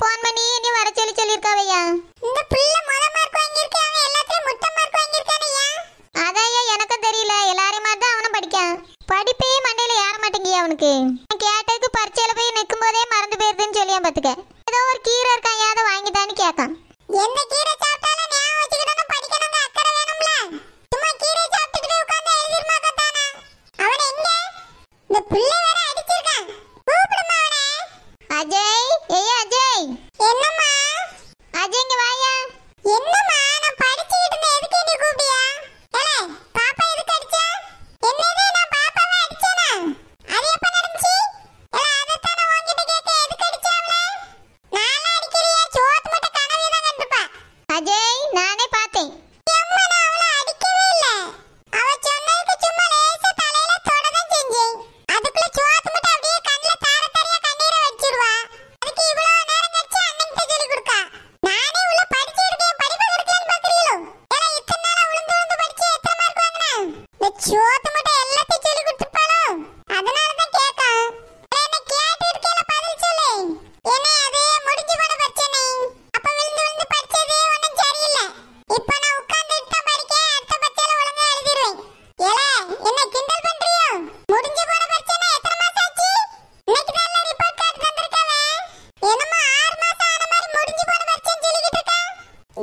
phone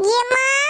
你妈。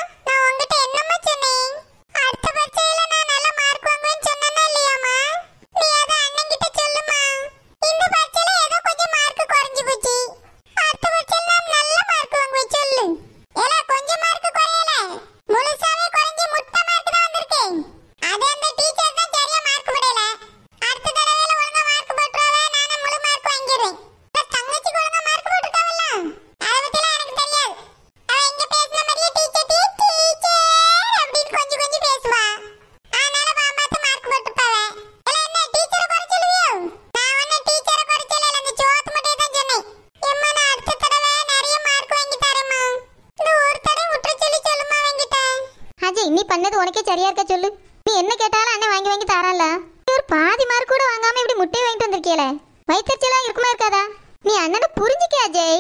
மார்க்கே சரியா இருக்க சொல்லு நீ என்ன கேட்டாலும் அண்ணன் வாங்கி வாங்கி தரான்ல ஒரு பாதி மார்க் கூட வாங்காம இப்படி முட்டை வாங்கிட்டு வந்திருக்கீல வயிற்றுச்சலா இருக்குமா இருக்காதா நீ அண்ணனை புரிஞ்சுக்க அஜய்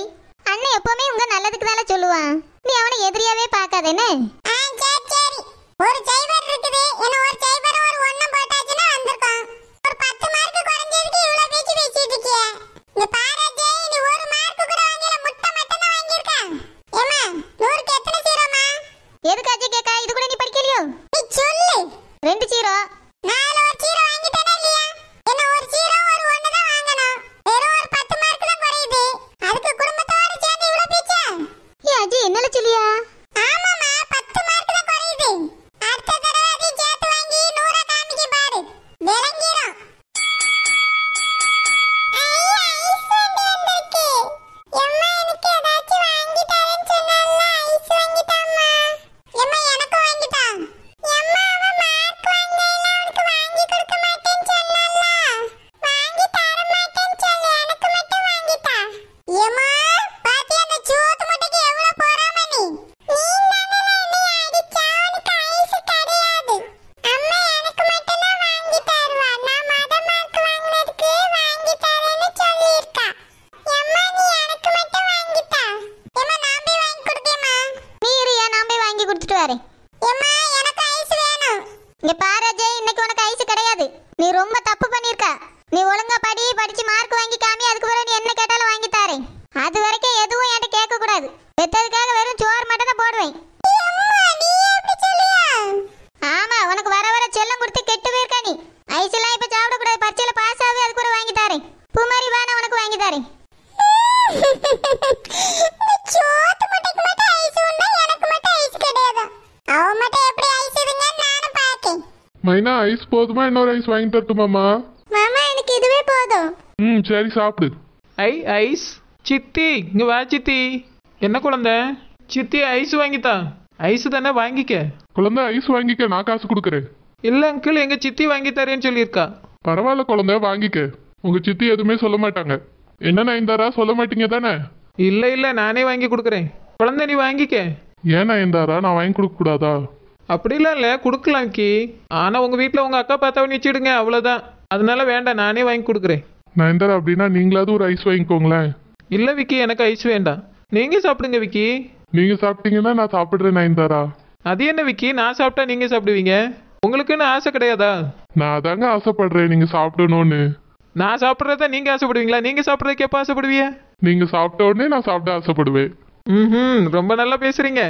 அண்ணன் எப்பவுமே உங்க நல்லதுக்கு தானே சொல்லுவான் நீ அவனை எதிரியாவே பார்க்காதேன்னு தரேன் இங்க பாரு ஜெய் இன்னைக்கு உனக்கு ஐஸ் கிடையாது நீ ரொம்ப தப்பு பண்ணிருக்க நீ ஒழுங்கா படி படிச்சு மார்க் வாங்கி காமி அதுக்கு பிறகு நீ என்ன கேட்டாலும் வாங்கி தாரேன் அது வரைக்கும் எதுவும் என்கிட்ட கேட்க கூடாது பெத்ததுக்காக மைனா ஐஸ் போதுமா இன்னொரு ஐஸ் வாங்கி தரட்டுமாமா மாமா எனக்கு இதுவே போதும் ம் சரி சாப்பிடு ஐ ஐஸ் சித்தி இங்க வா சித்தி என்ன குழந்தை சித்தி ஐஸ் வாங்கித்தா ஐஸ் தானே வாங்கிக்க குழந்தை ஐஸ் வாங்கிக்க நான் காசு கொடுக்குறேன் இல்ல அங்கிள் எங்க சித்தி வாங்கி தரேன்னு சொல்லியிருக்கா பரவாயில்ல குழந்தை வாங்கிக்க உங்க சித்தி எதுவுமே சொல்ல மாட்டாங்க என்ன நயன்தாரா சொல்ல மாட்டீங்க தானே இல்ல இல்ல நானே வாங்கி கொடுக்குறேன் குழந்தை நீ வாங்கிக்க ஏன் நயன்தாரா நான் வாங்கி கொடுக்க கூடாதா அப்படிலாம் இல்லை கொடுக்கலாம் கி ஆனால் உங்கள் வீட்டில் உங்கள் அக்கா பார்த்தாவே வச்சுடுங்க அவ்வளோதான் அதனால வேண்டாம் நானே வாங்கி கொடுக்குறேன் நயன்தாரா அப்படின்னா நீங்களாவது ஒரு ஐஸ் வாங்கிக்கோங்களேன் இல்லை விக்கி எனக்கு ஐஸ் வேண்டாம் நீங்கள் சாப்பிடுங்க விக்கி நீங்கள் சாப்பிட்டீங்கன்னா நான் சாப்பிட்றேன் நயன்தாரா அது என்ன விக்கி நான் சாப்பிட்டா நீங்கள் சாப்பிடுவீங்க உங்களுக்குன்னு ஆசை கிடையாதா நான் தாங்க ஆசைப்படுறேன் நீங்கள் சாப்பிடணும்னு நான் சாப்பிட்றத நீங்கள் ஆசைப்படுவீங்களா நீங்கள் சாப்பிட்றதுக்கு எப்போ ஆசைப்படுவீ நீங்கள் சாப்பிட்ட உடனே நான் சாப்பிட ஆசைப்படுவேன் ம் ரொம்ப நல்லா பேசுகிறீங்க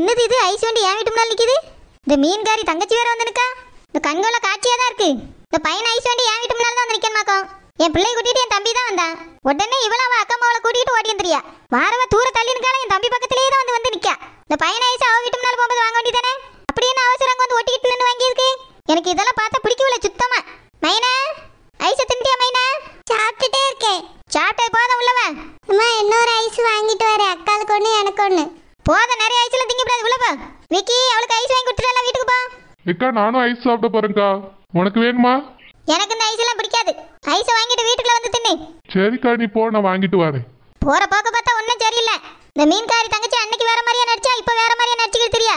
என்னது இது ஐஸ் வண்டி ஏன் வீட்டு நிற்கிது இந்த மீன்காரி தங்கச்சி வேற வந்துனுக்கா இந்த கண்கோல காட்சியா தான் இருக்கு இந்த பையன் ஐஸ் வண்டி என் வீட்டு முன்னால தான் வந்து நிற்கணுமாக்கும் என் பிள்ளை கூட்டிட்டு என் தம்பி தான் வந்தான் உடனே இவ்வளவு அவ அக்கா மாவளை கூட்டிட்டு ஓடி வந்துறியா வாரவ தூர தள்ளினுக்கால என் தம்பி பக்கத்திலேயே தான் வந்து வந்து நிக்கா இந்த பையன் ஐஸ் அவ வீட்டு அக்கா நானும் ஐஸ் சாப்பிட போறேன்க்கா உனக்கு வேணுமா எனக்கு இந்த ஐஸ் எல்லாம் பிடிக்காது ஐஸ் வாங்கிட்டு வீட்டுக்குள்ள வந்து தின்னு சரிக்கா நீ போ நான் வாங்கிட்டு வரேன் போற போக்க பார்த்தா ஒன்றும் சரியில்லை இந்த மீன்காரி தங்கச்சி அன்னைக்கு வேற மாதிரியா நடிச்சா இப்போ வேற மாதிரியா நடிச்சுக்கிட்டு தெரியா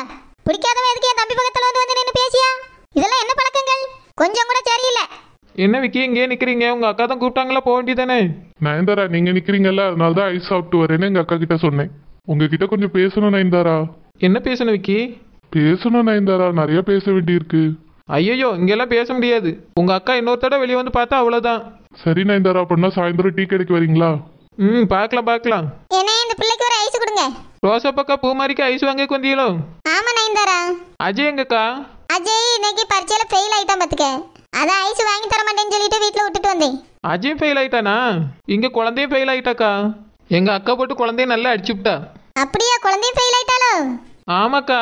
பிடிக்காதவன் எதுக்கு என் தம்பி பக்கத்துல வந்து வந்து நின்னு பேசியா இதெல்லாம் என்ன பழக்கங்கள் கொஞ்சம் கூட சரியில்லை என்ன விக்கி இங்கே நிக்கிறீங்க உங்க அக்கா தான் கூப்பிட்டாங்களா போக வேண்டியதானே நயன்தாரா நீங்க நிக்கிறீங்கல்ல அதனால தான் ஐஸ் சாப்பிட்டு வரேன்னு எங்க அக்கா கிட்ட சொன்னேன் உங்ககிட்ட கொஞ்சம் பேசணும் நயன்தாரா என்ன பேசணும் விக்கி பேசணும் நயன்தாரா நிறைய பேச வேண்டியிருக்கு ஐயோ இங்கெல்லாம் பேச முடியாது உங்க அக்கா இன்னொரு தடவை வெளியே வந்து பார்த்தா அவ்வளவுதான் சரி நயன்தாரா அப்படின்னா சாயந்தரம் டீ கடைக்கு வரீங்களா ம் பார்க்கலாம் பார்க்கலாம் என்ன இந்த பிள்ளைக்கு ஒரு ஐஸ் கொடுங்க ரோசா பக்கா பூ மாதிரிக்கு ஐஸ் வாங்கி கொண்டீங்களோ ஆமா நயன்தாரா அஜய் எங்கக்கா அஜய் இன்னைக்கு பரீட்சையில ஃபெயில் ஆயிட்டான் பாத்துக்க அத ஐஸ் வாங்கி தர மாட்டேன்னு சொல்லிட்டு வீட்ல விட்டுட்டு வந்தேன் அஜய் ஃபெயில் ஆயிட்டானா இங்க குழந்தையும் ஃபெயில் ஆயிட்டாக்கா எங்க அக்கா போட்டு குழந்தை நல்லா அடிச்சுட்டா அப்படியா குழந்தையும் ஃபெயில் ஆயிட்டாளோ ஆமாக்கா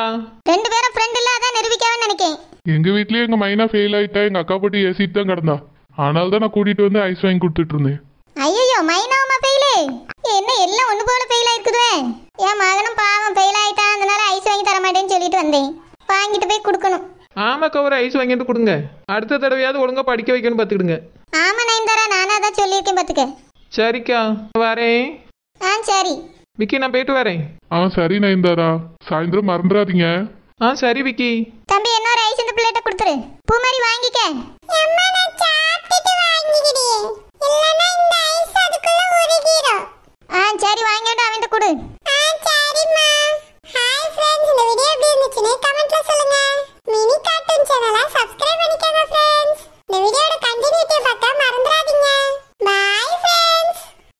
ரெண்டு பேரும் ஃப்ரெண்ட் இல்ல அதான் நிரூபிக்கவே நினைக்கேன் எங்க வீட்லயே எங்க மைனா ஃபெயில் ஆயிட்டா எங்க அக்கா போட்டு ஏசி தான் கடந்தா அதனால தான் நான் கூட்டிட்டு வந்து ஐஸ் வாங்கி கொடுத்துட்டு இருந்தேன் ஐயோ அம்மா ஃபெயில் என்ன எல்லாம் ஒண்ணு போல ஃபெயில் ஆயிருக்குதே ஏ மகனும் பாவம் ஃபெயில் ஆயிட்டான் அதனால ஐஸ் வாங்கி தர மாட்டேன்னு சொல்லிட்டு வந்தேன் வாங்கிட்டு போய் கொடுக்கணும் ஆமா ஒரு ஐஸ் வாங்கிட்டு கொடுங்க அடுத்த தடவையாவது ஒழுங்கா படிக்க வைக்கணும் பாத்துக்கிடுங்க ஆமா நயன்தாரா நானும் தான் சொல்லியிருக்கேன் பாத்துக்க சரிக்கா வரேன் ஆ சரி விக்கி நான் போயிட்டு வரேன் ஆ சரி நான் இந்தாரா சாயந்தரம் மறந்துடாதீங்க ஆ சரி விக்கி தம்பி என்ன ரைஸ் இந்த குடுத்துரு பூ பூமாரி வாங்கிக்க